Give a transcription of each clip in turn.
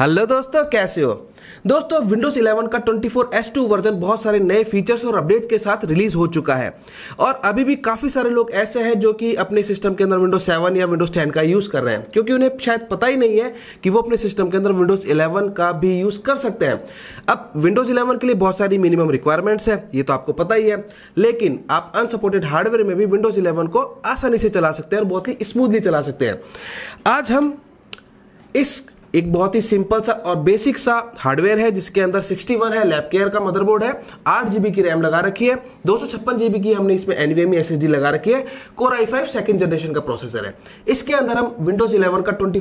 hello दोस्तों कैसे हो दोस्तों विंडोज 11 का 24S2 वर्जन बहुत सारे नए फीचर्स और अपडेट के साथ रिलीज हो चुका है और अभी भी काफ़ी सारे लोग ऐसे हैं जो कि अपने सिस्टम के अंदर विंडोज 7 या विंडोज 10 का यूज़ कर रहे हैं क्योंकि उन्हें शायद पता ही नहीं है कि वो अपने सिस्टम के अंदर विंडोज 11 का भी यूज़ कर सकते हैं अब विंडोज इलेवन के लिए बहुत सारी मिनिमम रिक्वायरमेंट्स है ये तो आपको पता ही है लेकिन आप अनसपोर्टेड हार्डवेयर में भी विंडोज इलेवन को आसानी से चला सकते हैं और बहुत ही स्मूथली चला सकते हैं आज हम इस एक बहुत ही सिंपल सा और बेसिक सा हार्डवेयर है जिसके अंदर 61 है लैप केयर का मदरबोर्ड है आठ जीबी की रैम लगा रखी है दो जीबी की हमने इसमें एनवीएम एस लगा रखी है core I five second generation का प्रोसेसर है इसके अंदर हम विंडोज इलेवन का ट्वेंटी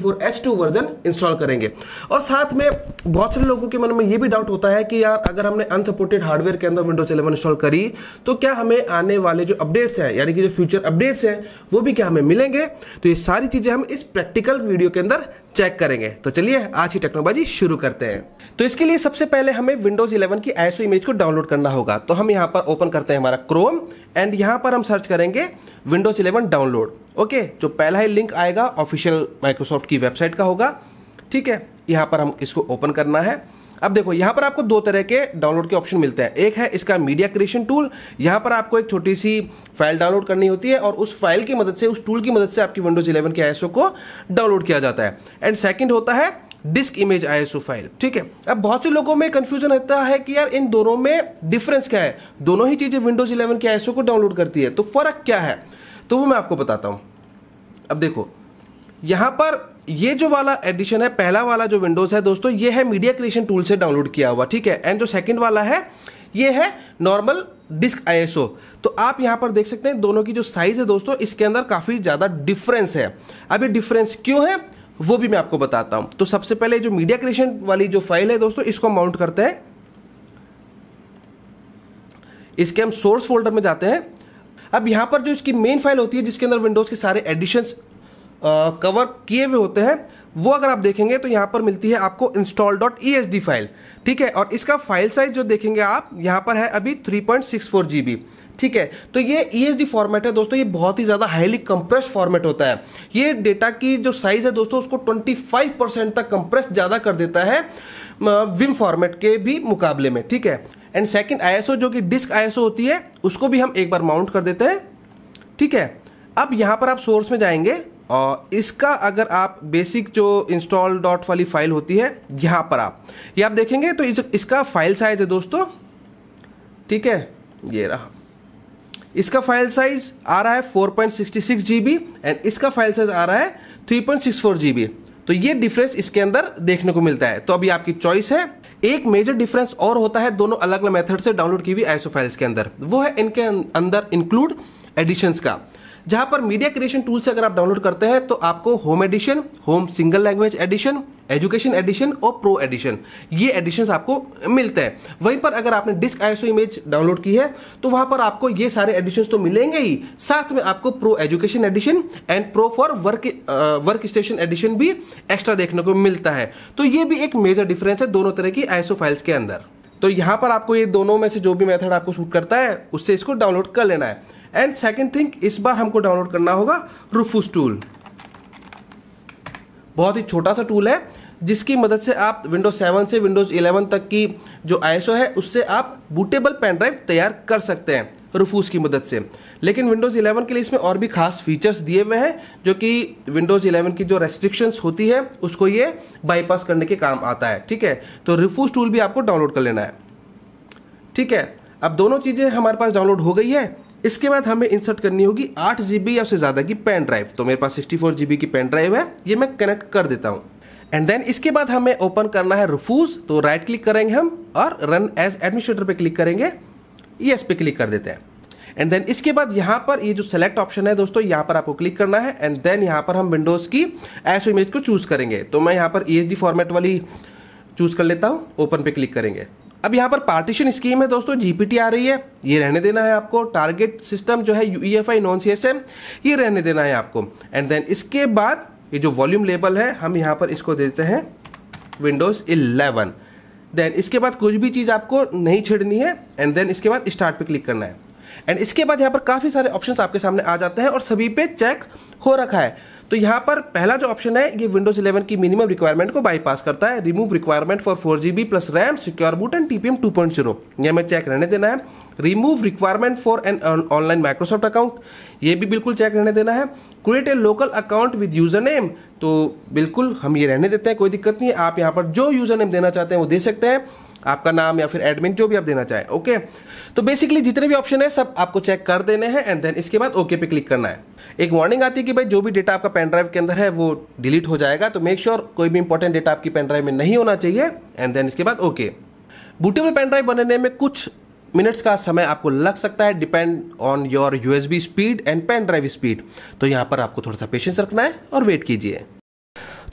वर्जन इंस्टॉल करेंगे और साथ में बहुत सारे लोगों के मन में ये भी डाउट होता है कि यार अगर हमने अनसपोर्टेड हार्डवेयर के अंदर विंडोज इलेवन इंस्टॉल करी तो क्या हमें आने वाले जो अपडेट्स हैं यानी कि जो फ्यूचर अपडेट्स हैं वो भी क्या हमें मिलेंगे तो ये सारी चीज़ें हम इस प्रैक्टिकल वीडियो के अंदर चेक करेंगे तो चलिए आज की टेक्नोलॉजी शुरू करते हैं तो इसके लिए सबसे पहले हमें विंडोज 11 की आईएसओ इमेज को डाउनलोड करना होगा तो हम यहाँ पर ओपन करते हैं हमारा क्रोम एंड यहाँ पर हम सर्च करेंगे विंडोज 11 डाउनलोड ओके जो पहला ही लिंक आएगा ऑफिशियल माइक्रोसॉफ्ट की वेबसाइट का होगा ठीक है यहाँ पर हम इसको ओपन करना है अब देखो यहां पर आपको दो तरह के डाउनलोड के ऑप्शन मिलते हैं एक है इसका मीडिया क्रिएशन टूल यहां पर आपको एक छोटी सी फाइल डाउनलोड करनी होती है और उस फाइल की मदद से उस टूल की मदद से आपकी विंडोज इलेवन के आई को डाउनलोड किया जाता है एंड सेकेंड होता है डिस्क इमेज आई फाइल ठीक है अब बहुत से लोगों में कंफ्यूजन रहता है कि यार इन दोनों में डिफरेंस क्या है दोनों ही चीजें विंडोज इलेवन के आई को डाउनलोड करती है तो फर्क क्या है तो वो मैं आपको बताता हूं अब देखो यहां पर ये जो वाला एडिशन है पहला वाला जो विंडोज है दोस्तों ये है मीडिया क्रिएशन टूल से डाउनलोड किया हुआ ठीक है एंड जो सेकंड वाला है ये है नॉर्मल डिस्क आईएसओ तो आप यहां पर देख सकते हैं दोनों की जो साइज है दोस्तों इसके अंदर काफ़ी ज़्यादा डिफरेंस है अब ये डिफरेंस क्यों है वो भी मैं आपको बताता हूं तो सबसे पहले जो मीडिया क्रिएशन वाली जो फाइल है दोस्तों इसको माउंट करते हैं इसके हम सोर्स फोल्डर में जाते हैं अब यहां पर जो इसकी मेन फाइल होती है जिसके अंदर विंडोज के सारे एडिशंस कवर किए हुए होते हैं वो अगर आप देखेंगे तो यहाँ पर मिलती है आपको install dot E S D file ठीक है और इसका फाइल साइज जो देखेंगे आप यहाँ पर है अभी three point six four G B ठीक है तो ये ई e फॉर्मेट है दोस्तों ये बहुत ही ज़्यादा हाईली कंप्रेस फॉर्मेट होता है ये डेटा की जो साइज़ है दोस्तों उसको फाइव परसेंट तक कंप्रेस ज़्यादा कर देता है विम फॉर्मेट के भी मुकाबले में ठीक है एंड सेकेंड आईएसओ जो कि डिस्क आईएसओ होती है उसको भी हम एक बार माउंट कर देते हैं ठीक है अब यहाँ पर आप सोर्स में जाएंगे और इसका अगर आप बेसिक जो इंस्टॉल डॉट वाली फाइल होती है यहाँ पर आप ये आप देखेंगे तो इस, इसका फाइल साइज़ है दोस्तों ठीक है ये रहा इसका फाइल साइज आ रहा है 4.66 बी एंड इसका फाइल साइज आ रहा है 3.64 बी तो ये डिफरेंस इसके अंदर देखने को मिलता है तो अभी आपकी चॉइस है एक मेजर डिफरेंस और होता है दोनों अलग अलग मेथड से डाउनलोड की हुई आईसो फाइल्स के अंदर वो है इनके अंदर इंक्लूड एडिशंस का जहां पर मीडिया क्रिएशन टूल से अगर आप डाउनलोड करते हैं तो आपको home edition home single language edition education edition और प्रो एडिशन ये एडिशन आपको मिलते हैं वहीं पर अगर आपने डिस्क आईसो इमेज डाउनलोड की है तो वहां पर आपको ये सारे एडिशन तो मिलेंगे ही साथ में आपको pro education edition and pro for work workstation edition भी एक्स्ट्रा देखने को मिलता है तो ये भी एक मेजर डिफरेंस है दोनों तरह की आईसो फाइल्स के अंदर तो यहां पर आपको ये दोनों में से जो भी मेथड आपको सूट करता है उससे इसको डाउनलोड कर लेना है एंड सेकेंड थिंग इस बार हमको डाउनलोड करना होगा रूफूस टूल बहुत ही छोटा सा टूल है जिसकी मदद से आप विंडोज 7 से विंडोज 11 तक की जो आईएसओ है उससे आप बूटेबल पेन ड्राइव तैयार कर सकते हैं रूफूस की मदद से लेकिन विंडोज़ 11 के लिए इसमें और भी खास फीचर्स दिए हुए हैं जो कि विंडोज़ 11 की जो रेस्ट्रिक्शंस होती है उसको ये बाईपास करने के काम आता है ठीक है तो रिफूज टूल भी आपको डाउनलोड कर लेना है ठीक है अब दोनों चीज़ें हमारे पास डाउनलोड हो गई है इसके बाद हमें इंसर्ट करनी होगी आठ जीबी या उससे ज़्यादा की पेन ड्राइव तो मेरे पास सिक्सटी फोर जीबी की पेन ड्राइव है ये मैं कनेक्ट कर देता हूँ एंड देन इसके बाद हमें ओपन करना है रफूज तो राइट क्लिक करेंगे हम और रन एज एडमिनिस्ट्रेटर पे क्लिक करेंगे यस पे क्लिक कर देते हैं एंड देन इसके बाद यहाँ पर ये यह जो सेलेक्ट ऑप्शन है दोस्तों यहाँ पर आपको क्लिक करना है एंड देन यहाँ पर हम विंडोज़ की एस इमेज को चूज़ करेंगे तो मैं यहाँ पर ई e फॉर्मेट वाली चूज़ कर लेता हूँ ओपन पे क्लिक करेंगे अब यहाँ पर पार्टीशन स्कीम है दोस्तों जीपीटी आ रही है ये रहने देना है आपको टारगेट सिस्टम जो है यूईएफआई नॉन सीएसएम ये रहने देना है आपको एंड देन इसके बाद ये जो वॉल्यूम लेबल है हम यहाँ पर इसको दे देते हैं विंडोज 11 देन इसके बाद कुछ भी चीज़ आपको नहीं छेड़नी है एंड देन इसके बाद स्टार्ट पे क्लिक करना है एंड इसके बाद यहाँ पर काफ़ी सारे ऑप्शन आपके सामने आ जाते हैं और सभी पे चेक हो रखा है तो यहां पर पहला जो ऑप्शन है ये विंडोज 11 की मिनिमम रिक्वायरमेंट को बाईपास करता है remove requirement for four GB plus RAM secure boot and TPM two point zero हमें चेक रहने देना है remove requirement for an online Microsoft account ये भी बिल्कुल चेक रहने देना है create a local account with user name तो बिल्कुल हम ये रहने देते हैं कोई दिक्कत नहीं है आप यहाँ पर जो यूजर नेम देना चाहते हैं वो दे सकते हैं आपका नाम या फिर एडमिन जो भी आप देना चाहें ओके तो बेसिकली जितने भी ऑप्शन है सब आपको चेक कर देने हैं एंड देन इसके बाद ओके पे क्लिक करना है एक वार्निंग आती है कि भाई जो भी डेटा आपका पेन ड्राइव के अंदर है वो डिलीट हो जाएगा तो मेक श्योर sure कोई भी इंपॉर्टेंट डेटा आपकी पेन ड्राइव में नहीं होना चाहिए एंड देन इसके बाद ओके बूटेबल पेन ड्राइव बनने में कुछ मिनट्स का समय आपको लग सकता है depend on your USB speed and pen drive speed तो यहां पर आपको थोड़ा सा पेशेंस रखना है और वेट कीजिए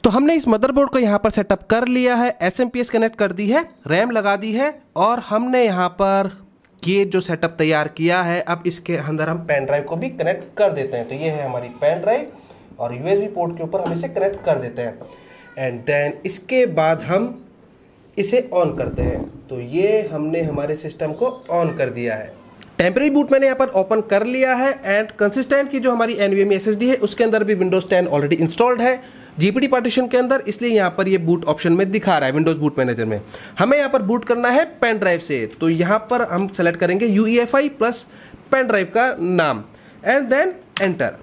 तो हमने इस मदरबोर्ड को यहाँ पर सेटअप कर लिया है एस कनेक्ट कर दी है रैम लगा दी है और हमने यहाँ पर ये जो सेटअप तैयार किया है अब इसके अंदर हम पेन ड्राइव को भी कनेक्ट कर देते हैं तो ये है हमारी पेन ड्राइव और यूएसबी पोर्ट के ऊपर हम इसे कनेक्ट कर देते हैं एंड देन इसके बाद हम इसे ऑन करते हैं तो ये हमने हमारे सिस्टम को ऑन कर दिया है टेम्प्रेरी बूट मैंने यहाँ पर ओपन कर लिया है एंड कंसिस्टेंट की जो हमारी एन वी एम है उसके अंदर भी विंडोज टेन ऑलरेडी इंस्टॉल्ड है जीपीडी पार्टीशन के अंदर इसलिए यहां पर ये बूट ऑप्शन में दिखा रहा है विंडोज बूट मैनेजर में हमें यहाँ पर बूट करना है पेन ड्राइव से तो यहाँ पर हम सेलेक्ट करेंगे यू प्लस पेन ड्राइव का नाम एंड देन एंटर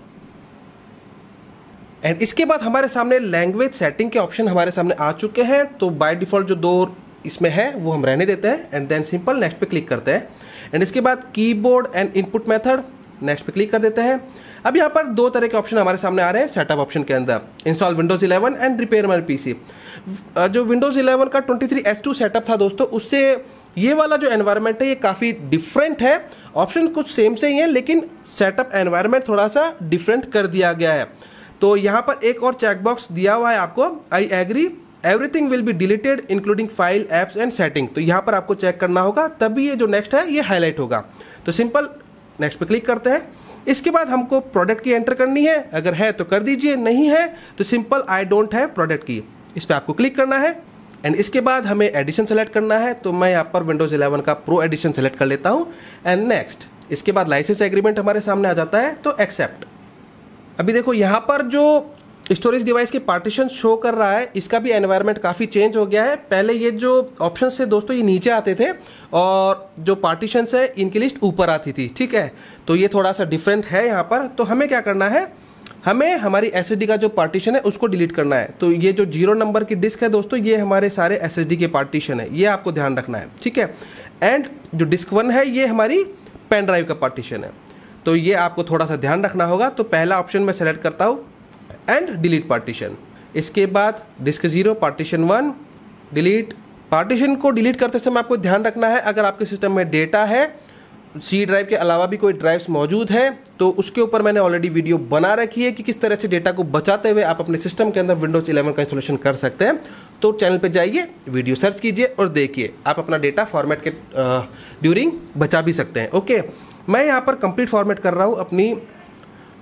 एंड इसके बाद हमारे सामने लैंग्वेज सेटिंग के ऑप्शन हमारे सामने आ चुके हैं तो बाय डिफॉल्ट जो दो इसमें है वो हम रहने देते हैं एंड देन सिंपल नेक्स्ट पे क्लिक करते हैं एंड इसके बाद keyboard and input method next पे क्लिक कर देते हैं अब यहाँ पर दो तरह के ऑप्शन हमारे सामने आ रहे हैं सेटअप ऑप्शन के अंदर install Windows 11 and repair my PC जो विंडोज 11 का 23S2 सेटअप था दोस्तों उससे ये वाला जो एनवायरनमेंट है ये काफ़ी डिफरेंट है ऑप्शन कुछ सेम से ही है लेकिन सेटअप एनवायरनमेंट थोड़ा सा डिफरेंट कर दिया गया है तो यहाँ पर एक और चेकबॉक्स दिया हुआ है आपको I agree everything will be deleted including file apps and setting तो यहाँ पर आपको चेक करना होगा तभी ये जो नेक्स्ट है ये हाईलाइट होगा तो सिंपल नेक्स्ट पे क्लिक करते हैं इसके बाद हमको प्रोडक्ट की एंटर करनी है अगर है तो कर दीजिए नहीं है तो simple I don't have product key इस पर आपको क्लिक करना है एंड इसके बाद हमें एडिशन सेलेक्ट करना है तो मैं यहाँ पर विंडोज 11 का प्रो एडिशन सेलेक्ट कर लेता हूँ एंड नेक्स्ट इसके बाद लाइसेंस एग्रीमेंट हमारे सामने आ जाता है तो एक्सेप्ट अभी देखो यहाँ पर जो स्टोरेज डिवाइस की पार्टीशन शो कर रहा है इसका भी एनवायरनमेंट काफ़ी चेंज हो गया है पहले ये जो ऑप्शन से दोस्तों ये नीचे आते थे और जो पार्टीशन है इनकी लिस्ट ऊपर आती थी ठीक है तो ये थोड़ा सा डिफरेंट है यहाँ पर तो हमें क्या करना है हमें हमारी एस का जो पार्टीशन है उसको डिलीट करना है तो ये जो जीरो नंबर की डिस्क है दोस्तों ये हमारे सारे एस के पार्टीशन है ये आपको ध्यान रखना है ठीक है एंड जो डिस्क वन है ये हमारी पेन ड्राइव का पार्टीशन है तो ये आपको थोड़ा सा ध्यान रखना होगा तो पहला ऑप्शन मैं सेलेक्ट करता हूँ एंड डिलीट पार्टीशन इसके बाद disk zero partition one delete partition को डिलीट करते समय आपको ध्यान रखना है अगर आपके सिस्टम में डेटा है सी ड्राइव के अलावा भी कोई ड्राइव्स मौजूद हैं तो उसके ऊपर मैंने ऑलरेडी वीडियो बना रखी है कि किस तरह से डेटा को बचाते हुए आप अपने सिस्टम के अंदर विंडोज 11 का इंस्टॉलेशन कर सकते हैं तो चैनल पर जाइए वीडियो सर्च कीजिए और देखिए आप अपना डेटा फॉर्मेट के ड्यूरिंग बचा भी सकते हैं ओके मैं यहाँ पर कंप्लीट फॉर्मेट कर रहा हूँ अपनी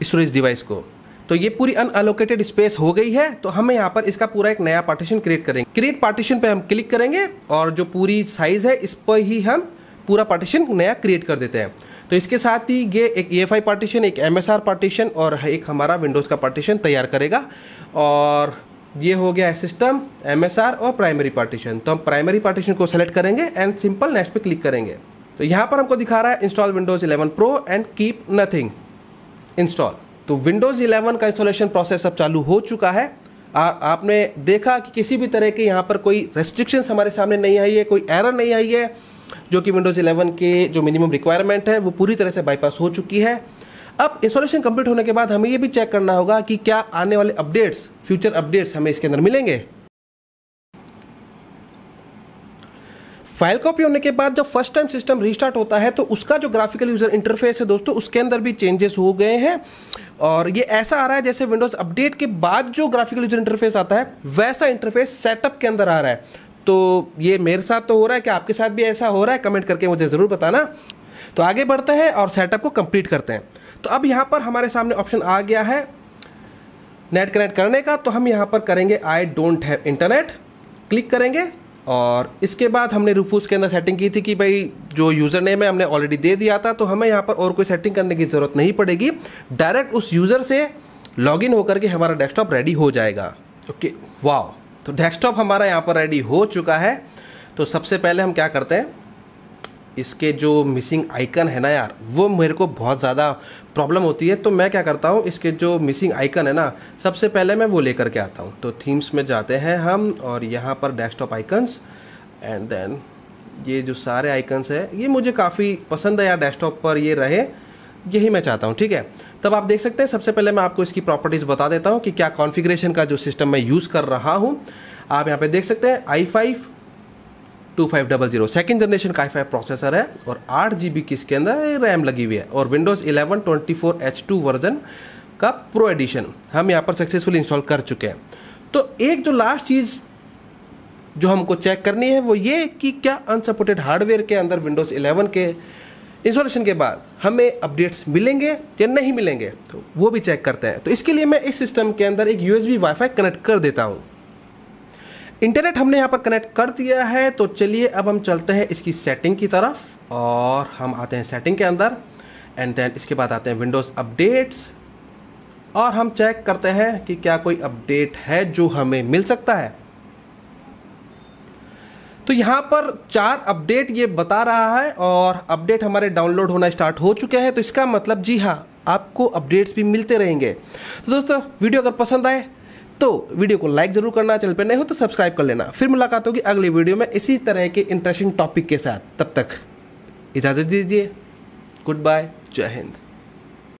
स्टोरेज डिवाइस को तो ये पूरी अनअलोकेटेड स्पेस हो गई है तो हमें यहाँ पर इसका पूरा एक नया पार्टीशन क्रिएट करेंगे क्रिएट पार्टीशन पे हम क्लिक करेंगे और जो पूरी साइज है इस पर ही हम पूरा पार्टीशन नया क्रिएट कर देते हैं तो इसके साथ ही ये एक ई e पार्टीशन एक एम पार्टीशन और एक हमारा विंडोज़ का पार्टीशन तैयार करेगा और ये हो गया है सिस्टम एम और प्राइमरी पार्टीशन तो हम प्राइमरी पार्टीशन को सेलेक्ट करेंगे एंड सिंपल नेक्स्ट पे क्लिक करेंगे तो यहाँ पर हमको दिखा रहा है install Windows 11 pro and keep nothing install तो विंडोज़ 11 का इंस्टॉलेशन प्रोसेस अब चालू हो चुका है आ, आपने देखा कि किसी भी तरह के यहाँ पर कोई रेस्ट्रिक्शंस हमारे सामने नहीं आई है कोई एरर नहीं आई है जो कि विंडोज़ 11 के जो मिनिमम रिक्वायरमेंट है वो पूरी तरह से बाईपास हो चुकी है अब इंस्टॉलेशन कंप्लीट होने के बाद हमें ये भी चेक करना होगा कि क्या आने वाले अपडेट्स फ्यूचर अपडेट्स हमें इसके अंदर मिलेंगे फाइल कॉपी होने के बाद जब फर्स्ट टाइम सिस्टम रिस्टार्ट होता है तो उसका जो ग्राफिकल यूजर इंटरफेस है दोस्तों उसके अंदर भी चेंजेस हो गए हैं और ये ऐसा आ रहा है जैसे विंडोज़ अपडेट के बाद जो ग्राफिकल यूजर इंटरफेस आता है वैसा इंटरफेस सेटअप के अंदर आ रहा है तो ये मेरे साथ तो हो रहा है कि आपके साथ भी ऐसा हो रहा है कमेंट करके मुझे ज़रूर बताना तो आगे बढ़ते हैं और सेटअप को कंप्लीट करते हैं तो अब यहाँ पर हमारे सामने ऑप्शन आ गया है नेट कनेक्ट करने का तो हम यहाँ पर करेंगे I don't have internet click करेंगे और इसके बाद हमने रूफूस के अंदर सेटिंग की थी कि भाई जो यूज़र नेम है हमने ऑलरेडी दे दिया था तो हमें यहाँ पर और कोई सेटिंग करने की ज़रूरत नहीं पड़ेगी डायरेक्ट उस यूज़र से लॉगिन होकर के हमारा डेस्कटॉप रेडी हो जाएगा ओके वाह तो डेस्कटॉप हमारा यहाँ पर रेडी हो चुका है तो सबसे पहले हम क्या करते हैं इसके जो मिसिंग आइकन है ना यार वो मेरे को बहुत ज़्यादा प्रॉब्लम होती है तो मैं क्या करता हूँ इसके जो मिसिंग आइकन है ना सबसे पहले मैं वो लेकर के आता हूँ तो थीम्स में जाते हैं हम और यहाँ पर डेस्कटॉप आइकन्स एंड देन ये जो सारे आइकन्स है ये मुझे काफ़ी पसंद है यार डेस्कटॉप पर ये रहे यही मैं चाहता हूँ ठीक है तब आप देख सकते हैं सबसे पहले मैं आपको इसकी प्रॉपर्टीज़ बता देता हूँ कि क्या कॉन्फ़िगरेशन का जो सिस्टम मैं यूज़ कर रहा हूँ आप यहाँ पे देख सकते हैं I five two five double zero second generation का फाइव प्रोसेसर है और आठ जी बी की इसके अंदर रैम लगी हुई है और Windows eleven twenty four H two version का प्रो एडिशन हम यहाँ पर सक्सेसफुली इंस्टॉल कर चुके हैं तो एक जो लास्ट चीज़ जो हमको चेक करनी है वो ये कि क्या अनसपोर्टेड हार्डवेयर के अंदर विंडोज़ इलेवन के इंस्टॉलेशन के बाद हमें अपडेट्स मिलेंगे या नहीं मिलेंगे तो वो भी चेक करते हैं तो इसके लिए मैं इस सिस्टम के अंदर एक U S B WiFi connect कर देता हूँ इंटरनेट हमने यहाँ पर कनेक्ट कर दिया है तो चलिए अब हम चलते हैं इसकी सेटिंग की तरफ और हम आते हैं सेटिंग के अंदर एंड देन इसके बाद आते हैं विंडोज़ अपडेट्स और हम चेक करते हैं कि क्या कोई अपडेट है जो हमें मिल सकता है तो यहाँ पर चार अपडेट ये बता रहा है और अपडेट हमारे डाउनलोड होना स्टार्ट हो चुके हैं तो इसका मतलब जी हाँ आपको अपडेट्स भी मिलते रहेंगे तो दोस्तों वीडियो अगर पसंद आए तो वीडियो को लाइक जरूर करना चैनल पर नहीं हो तो सब्सक्राइब कर लेना फिर मुलाकात होगी अगली वीडियो में इसी तरह के इंटरेस्टिंग टॉपिक के साथ तब तक इजाज़त दीजिए गुड बाय जय हिंद